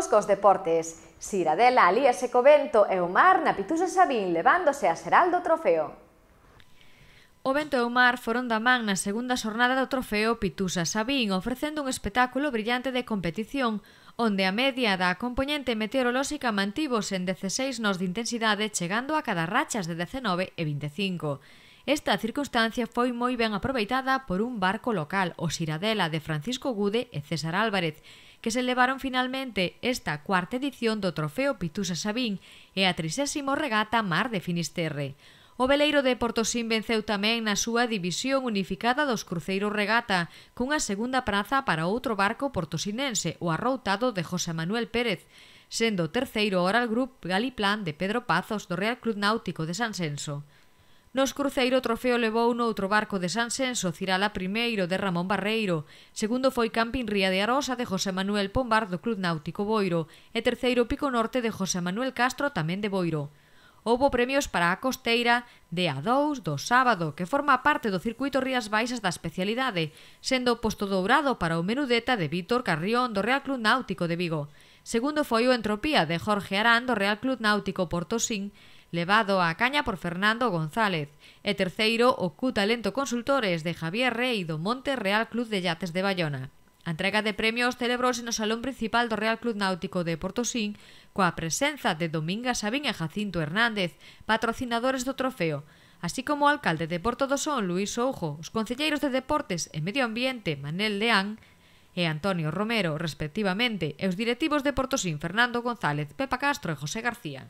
Seguimos cos deportes. Siradela, Alía co vento e o mar na Pitusa Sabín levándose a Seraldo do Trofeo. O vento e o mar foron da man na segunda xornada do trofeo Pitusa Sabín, ofrecendo un espectáculo brillante de competición, onde a media da componente meteorolóxica mantivos en 16 nos de intensidade, chegando a cada rachas de 19 e 25. Esta circunstancia foi moi ben aproveitada por un barco local, o Siradela de Francisco Gude e César Álvarez, que se levaron finalmente esta cuarta edición do Trofeo Pitusa Sabín e a 30 regata Mar de Finisterre. O veleiro de Portosín venceu tamén na súa división unificada dos cruceiros regata, cunha segunda praza para outro barco portosinense, o arroutado de José Manuel Pérez, sendo o terceiro oral group Galiplan de Pedro Pazos do Real Club Náutico de San Senso. Nos cruceiro trofeo levou noutro barco de Senso, Cirala I de Ramón Barreiro, segundo foi Camping Ría de Arosa de José Manuel Pombar do Club Náutico Boiro e terceiro Pico Norte de José Manuel Castro tamén de Boiro. Houbo premios para a costeira de A2 do sábado, que forma parte do circuito Rías Baixas da especialidade, sendo o posto dourado para o menudeta de Víctor Carrión do Real Club Náutico de Vigo. Segundo foi o Entropía de Jorge Arán do Real Club Náutico Portosín levado a caña por Fernando González, e terceiro o Q Talento Consultores de Javier Rey do Monte Real Club de Yates de Bayona. A entrega de premios celebrouse no Salón Principal do Real Club Náutico de Portosín coa presenza de Dominga Sabín e Jacinto Hernández, patrocinadores do trofeo, así como o alcalde de Porto do Son, Luís Soujo, os concelleiros de Deportes e Medio Ambiente, Manel Leán, e Antonio Romero, respectivamente, e os directivos de Portosín, Fernando González, Pepa Castro e José García.